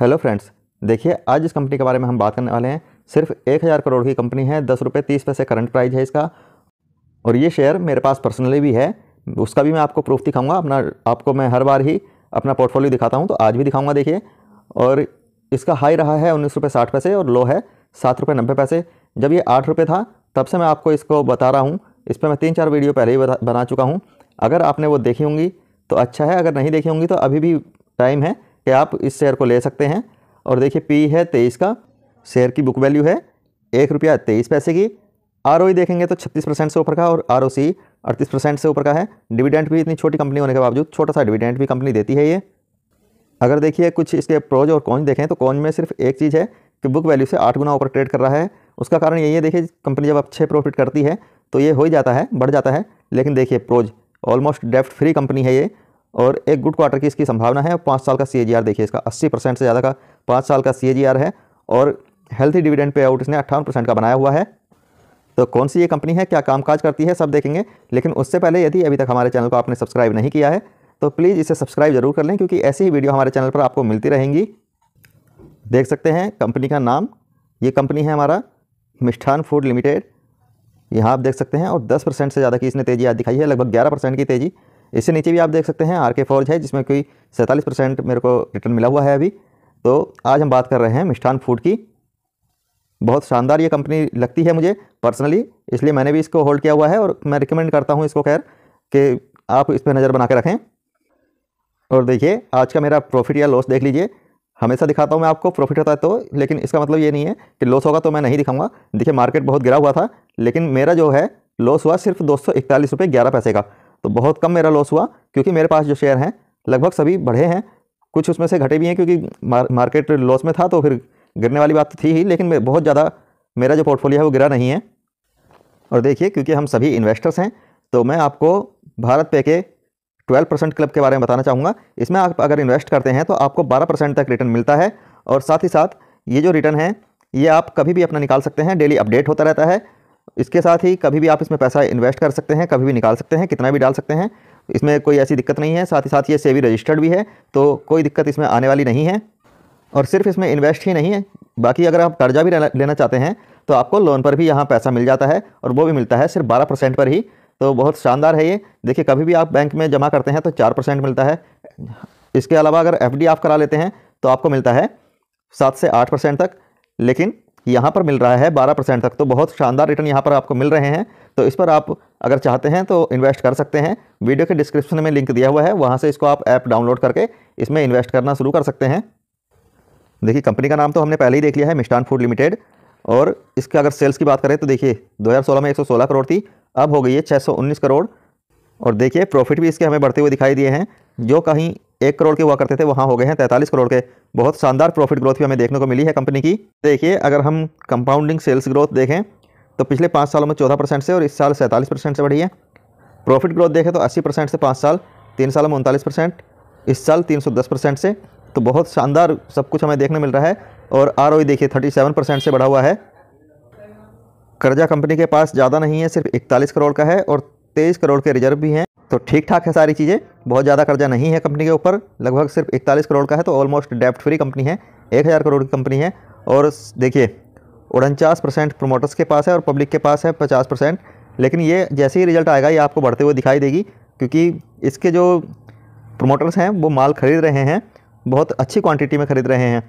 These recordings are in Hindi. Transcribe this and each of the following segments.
हेलो फ्रेंड्स देखिए आज इस कंपनी के बारे में हम बात करने वाले हैं सिर्फ एक हज़ार करोड़ की कंपनी है दस रुपये तीस पैसे करंट प्राइस है इसका और ये शेयर मेरे पास पर्सनली भी है उसका भी मैं आपको प्रूफ दिखाऊंगा अपना आपको मैं हर बार ही अपना पोर्टफोलियो दिखाता हूँ तो आज भी दिखाऊँगा देखिए और इसका हाई रहा है उन्नीस रुपये साठ पैसे और लो है सात रुपये नब्बे पैसे जब ये आठ रुपये था तब से मैं आपको इसको बता रहा हूँ इस पर मैं तीन चार वीडियो पहले ही बना चुका हूँ अगर आपने वो देखी होंगी तो अच्छा है अगर नहीं देखी होंगी तो अभी भी टाइम है कि आप इस शेयर को ले सकते हैं और देखिए पी है तेईस का शेयर की बुक वैल्यू है एक रुपया तेईस पैसे की आर e देखेंगे तो छत्तीस परसेंट से ऊपर का और आर ओ सी अड़तीस परसेंट से ऊपर का है डिविडेंट भी इतनी छोटी कंपनी होने के बावजूद छोटा सा डिविडेंट भी कंपनी देती है ये अगर देखिए कुछ इसके प्रोज और कौन देखें तो कौन में सिर्फ एक चीज़ है कि बुक वैल्यू से आठ गुना ऊपर ट्रेड कर रहा है उसका कारण यही है देखिए कंपनी जब अच्छे प्रॉफिट करती है तो ये हो ही जाता है बढ़ जाता है लेकिन देखिए प्रोज ऑलमोस्ट डेफ्ट फ्री कंपनी है ये और एक गुड क्वार्टर की इसकी संभावना है पाँच साल का सी देखिए इसका अस्सी परसेंट से ज़्यादा का पाँच साल का सी है और हेल्थी डिविडेंड पे आउट इसने अट्ठावन परसेंट का बनाया हुआ है तो कौन सी ये कंपनी है क्या कामकाज करती है सब देखेंगे लेकिन उससे पहले यदि अभी तक हमारे चैनल को आपने सब्सक्राइब नहीं किया है तो प्लीज़ इसे सब्सक्राइब जरूर कर लें क्योंकि ऐसी ही वीडियो हमारे चैनल पर आपको मिलती रहेंगी देख सकते हैं कंपनी का नाम ये कंपनी है हमारा मिष्ठान फूड लिमिटेड यहाँ आप देख सकते हैं और दस परसेंट से ज़्यादा की इसने तेज़ी आज दिखाई है लगभग ग्यारह परसेंट की तेज़ी इससे नीचे भी आप देख सकते हैं आर के फोर्ज है जिसमें कोई सैंतालीस परसेंट मेरे को रिटर्न मिला हुआ है अभी तो आज हम बात कर रहे हैं मिष्ठान फूड की बहुत शानदार ये कंपनी लगती है मुझे पर्सनली इसलिए मैंने भी इसको होल्ड किया हुआ है और मैं रिकमेंड करता हूँ इसको खैर कि आप इस पर नज़र बना के रखें और देखिए आज का मेरा प्रॉफिट या लॉस देख लीजिए हमेशा दिखाता हूँ मैं आपको प्रॉफिट होता है तो लेकिन इसका मतलब ये नहीं है कि लॉस होगा तो मैं नहीं दिखाऊंगा देखिए मार्केट बहुत गिरा हुआ था लेकिन मेरा जो है लॉस हुआ सिर्फ दो सौ इकतालीस रुपये ग्यारह पैसे का तो बहुत कम मेरा लॉस हुआ क्योंकि मेरे पास जो शेयर हैं लगभग सभी बढ़े हैं कुछ उसमें से घटे भी हैं क्योंकि मार, मार्केट लॉस में था तो फिर गिरने वाली बात तो थी ही लेकिन बहुत ज़्यादा मेरा जो पोर्टफोलियो है वो गिरा नहीं है और देखिए क्योंकि हम सभी इन्वेस्टर्स हैं तो मैं आपको भारत पे के 12 परसेंट क्लब के बारे में बताना चाहूँगा इसमें आप अगर इन्वेस्ट करते हैं तो आपको 12 परसेंट तक रिटर्न मिलता है और साथ ही साथ ये जो रिटर्न है ये आप कभी भी अपना निकाल सकते हैं डेली अपडेट होता रहता है इसके साथ ही कभी भी आप इसमें पैसा इन्वेस्ट कर सकते हैं कभी भी निकाल सकते हैं कितना भी डाल सकते हैं इसमें कोई ऐसी दिक्कत नहीं है साथ ही साथ ये सेवी रजिस्टर्ड भी है तो कोई दिक्कत इसमें आने वाली नहीं है और सिर्फ इसमें इन्वेस्ट ही नहीं है बाकी अगर आप कर्जा भी लेना चाहते हैं तो आपको लोन पर भी यहाँ पैसा मिल जाता है और वो भी मिलता है सिर्फ बारह परसेंट पर ही तो बहुत शानदार है ये देखिए कभी भी आप बैंक में जमा करते हैं तो चार परसेंट मिलता है इसके अलावा अगर एफ आप करा लेते हैं तो आपको मिलता है सात से आठ परसेंट तक लेकिन यहाँ पर मिल रहा है 12 परसेंट तक तो बहुत शानदार रिटर्न यहाँ पर आपको मिल रहे हैं तो इस पर आप अगर चाहते हैं तो इन्वेस्ट कर सकते हैं वीडियो के डिस्क्रिप्शन में लिंक दिया हुआ है वहाँ से इसको आप ऐप डाउनलोड करके इसमें इन्वेस्ट करना शुरू कर सकते हैं देखिए कंपनी का नाम तो हमने पहले ही देख लिया है मिष्टान फूड लिमिटेड और इसके अगर सेल्स की बात करें तो देखिए दो में एक करोड़ थी अब हो गई है छः करोड़ और देखिए प्रॉफिट भी इसके हमें बढ़ते हुए दिखाई दिए हैं जो कहीं एक करोड़ के हुआ करते थे वहाँ हो गए हैं तैंतालीस करोड़ के बहुत शानदार प्रॉफिट ग्रोथ भी हमें देखने को मिली है कंपनी की देखिए अगर हम कंपाउंडिंग सेल्स ग्रोथ देखें तो पिछले पाँच सालों में चौदह परसेंट से और इस साल सैंतालीस परसेंट से बढ़ी है प्रॉफिट ग्रोथ देखें तो अस्सी परसेंट से पाँच साल तीन सालों में उनतालीस परसेंट इस साल तीन सौ दस परसेंट से तो बहुत शानदार सब कुछ हमें देखने मिल रहा है और आर e देखिए थर्टी सेवन परसेंट से बढ़ा हुआ है कर्जा कंपनी के पास ज़्यादा नहीं है सिर्फ इकतालीस करोड़ का है और तेईस करोड़ के रिजर्व भी हैं तो ठीक ठाक है सारी चीज़ें बहुत ज़्यादा कर्जा नहीं है कंपनी के ऊपर लगभग सिर्फ इकतालीस करोड़ का है तो ऑलमोस्ट डेप्ट फ्री कंपनी है एक हज़ार करोड़ की कंपनी है और देखिए उनचास परसेंट प्रोमोटर्स के पास है और पब्लिक के पास है पचास परसेंट लेकिन ये जैसे ही रिजल्ट आएगा ये आपको बढ़ते हुए दिखाई देगी क्योंकि इसके जो प्रोमोटर्स हैं वो माल खरीद रहे हैं बहुत अच्छी क्वान्टिटी में खरीद रहे हैं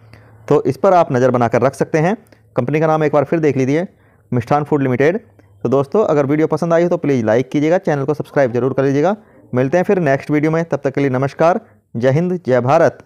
तो इस पर आप नज़र बनाकर रख सकते हैं कंपनी का नाम एक बार फिर देख लीजिए मिष्ठान फूड लिमिटेड तो दोस्तों अगर वीडियो पसंद आई हो तो प्लीज़ लाइक कीजिएगा चैनल को सब्सक्राइब जरूर कर लीजिएगा मिलते हैं फिर नेक्स्ट वीडियो में तब तक के लिए नमस्कार जय हिंद जय भारत